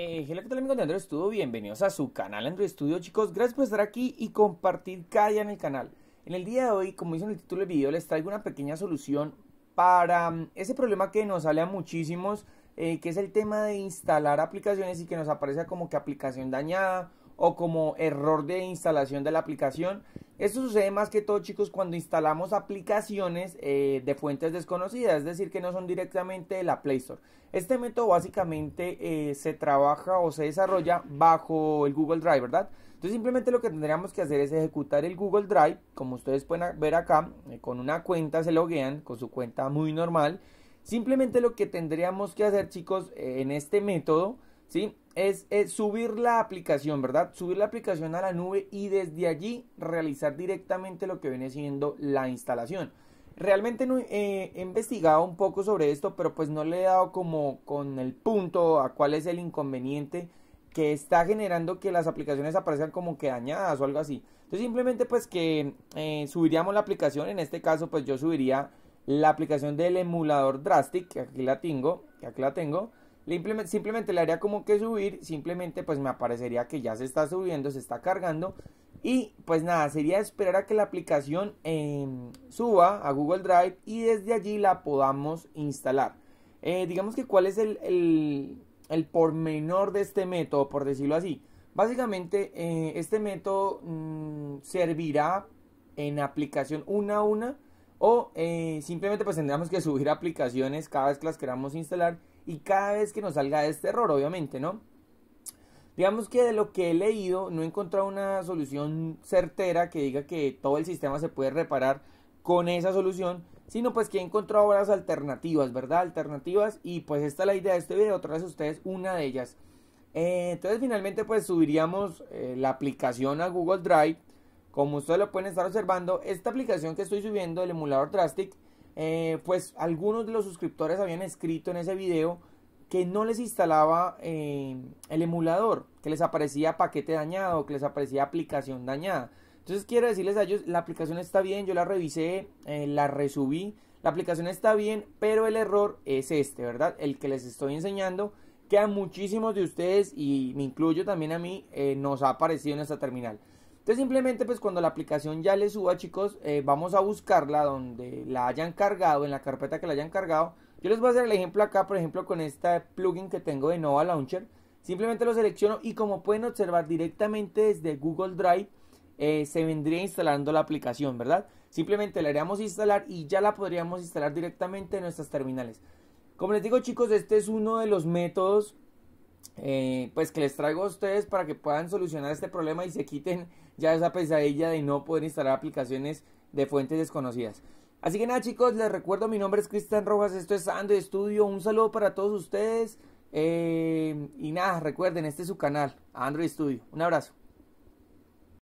Eh, hola, ¿qué tal amigos de Android Studio? Bienvenidos a su canal Android Studio, chicos. Gracias por estar aquí y compartir cada en el canal. En el día de hoy, como dice en el título del video, les traigo una pequeña solución para mm, ese problema que nos sale a muchísimos, eh, que es el tema de instalar aplicaciones y que nos aparece como que aplicación dañada o como error de instalación de la aplicación. Esto sucede más que todo, chicos, cuando instalamos aplicaciones eh, de fuentes desconocidas, es decir, que no son directamente de la Play Store. Este método básicamente eh, se trabaja o se desarrolla bajo el Google Drive, ¿verdad? Entonces simplemente lo que tendríamos que hacer es ejecutar el Google Drive, como ustedes pueden ver acá, eh, con una cuenta se loguean, con su cuenta muy normal. Simplemente lo que tendríamos que hacer, chicos, en este método ¿sí? Es, subir la aplicación, ¿verdad? Subir la aplicación a la nube y desde allí realizar directamente lo que viene siendo la instalación. Realmente eh, he investigado un poco sobre esto, pero pues no le he dado como con el punto a cuál es el inconveniente que está generando que las aplicaciones aparezcan como que dañadas o algo así. Entonces simplemente pues que eh, subiríamos la aplicación, en este caso pues yo subiría la aplicación del emulador Drastic, que aquí la tengo, que aquí la tengo, Simplemente, le haría como que subir, simplemente pues me aparecería que ya se está subiendo, se está cargando. Y pues nada, sería esperar a que la aplicación em, suba a Google Drive y desde allí la podamos instalar. Eh, digamos que cuál es el, el, el, pormenor de este método, por decirlo así. Básicamente eh, este método mm, servirá en aplicación una a una o eh, simplemente pues tendríamos que subir aplicaciones cada vez que las queramos instalar y cada vez que nos salga este error, obviamente, ¿no? Digamos que de lo que he leído no he encontrado una solución certera que diga que todo el sistema se puede reparar con esa solución, sino pues que he encontrado otras alternativas, ¿verdad? Alternativas y pues esta es la idea de este video, otra vez ustedes una de ellas. Eh, entonces finalmente pues subiríamos eh, la aplicación a Google Drive. Como ustedes lo pueden estar observando, esta aplicación que estoy subiendo, el emulador Drastic, eh, pues algunos de los suscriptores habían escrito en ese video que no les instalaba eh, el emulador, que les aparecía paquete dañado, que les aparecía aplicación dañada. Entonces quiero decirles a ellos, la aplicación está bien, yo la revisé, eh, la resubí, la aplicación está bien, pero el error es este, ¿verdad? El que les estoy enseñando, que a muchísimos de ustedes, y me incluyo también a mí, nos ha aparecido en esta terminal. Entonces simplemente pues cuando la aplicación ya le suba chicos, eh, vamos a buscarla donde la hayan cargado, en la carpeta que la hayan cargado. Yo les voy a hacer el ejemplo acá, por ejemplo, con este plugin que tengo de Nova Launcher. Simplemente lo selecciono y como pueden observar directamente desde Google Drive, eh, se vendría instalando la aplicación, ¿verdad? Simplemente le haríamos instalar y ya la podríamos instalar directamente en nuestras terminales. Como les digo chicos, este es uno de los métodos eh, pues que les traigo a ustedes para que puedan solucionar este problema y se quiten ya esa pesadilla de no poder instalar aplicaciones de fuentes desconocidas. Así que nada chicos, les recuerdo, mi nombre es Cristian Rojas, esto es Android Studio, un saludo para todos ustedes eh, y nada, recuerden, este es su canal, Android Studio, un abrazo.